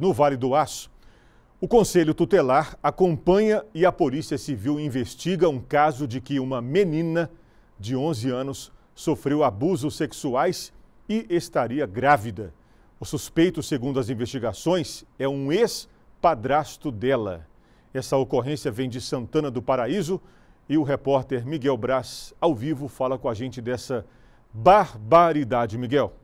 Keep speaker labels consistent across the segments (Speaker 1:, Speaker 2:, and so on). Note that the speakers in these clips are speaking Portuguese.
Speaker 1: No Vale do Aço, o Conselho Tutelar acompanha e a Polícia Civil investiga um caso de que uma menina de 11 anos sofreu abusos sexuais e estaria grávida. O suspeito, segundo as investigações, é um ex-padrasto dela. Essa ocorrência vem de Santana do Paraíso e o repórter Miguel Braz, ao vivo, fala com a gente dessa barbaridade. Miguel.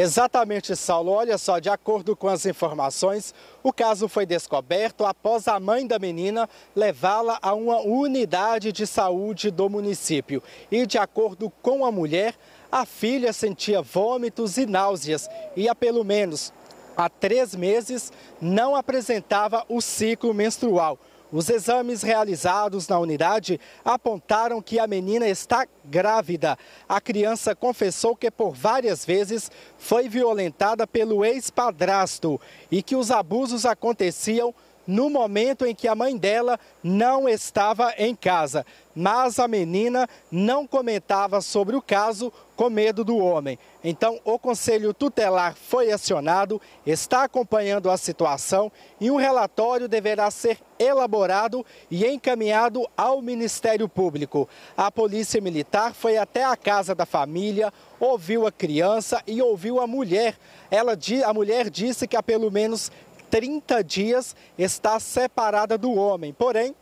Speaker 2: Exatamente, Saulo. Olha só, de acordo com as informações, o caso foi descoberto após a mãe da menina levá-la a uma unidade de saúde do município. E, de acordo com a mulher, a filha sentia vômitos e náuseas e há pelo menos há três meses não apresentava o ciclo menstrual. Os exames realizados na unidade apontaram que a menina está grávida. A criança confessou que por várias vezes foi violentada pelo ex-padrasto e que os abusos aconteciam no momento em que a mãe dela não estava em casa. Mas a menina não comentava sobre o caso com medo do homem. Então, o conselho tutelar foi acionado, está acompanhando a situação e um relatório deverá ser elaborado e encaminhado ao Ministério Público. A Polícia Militar foi até a casa da família, ouviu a criança e ouviu a mulher. Ela, a mulher disse que há pelo menos 30 dias está separada do homem, porém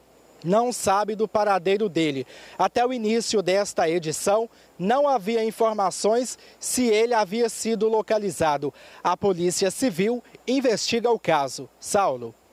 Speaker 2: não sabe do paradeiro dele. Até o início desta edição, não havia informações se ele havia sido localizado. A Polícia Civil investiga o caso. Saulo.